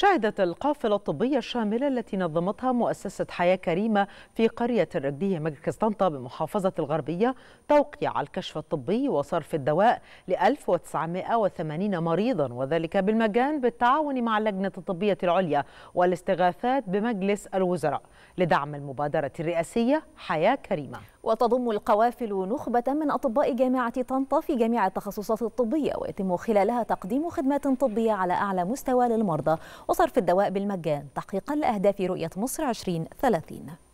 شهدت القافلة الطبية الشاملة التي نظمتها مؤسسة حياة كريمة في قرية الرجدية مركز طنطا بمحافظة الغربية توقيع الكشف الطبي وصرف الدواء ل 1980 مريضا وذلك بالمجان بالتعاون مع اللجنة الطبية العليا والاستغاثات بمجلس الوزراء لدعم المبادرة الرئاسية حياة كريمة وتضم القوافل نخبة من أطباء جامعة طنطا في جميع التخصصات الطبية ويتم خلالها تقديم خدمات طبية على أعلى مستوى للمرضى وصرف الدواء بالمجان تحقيقا لأهداف رؤية مصر 2030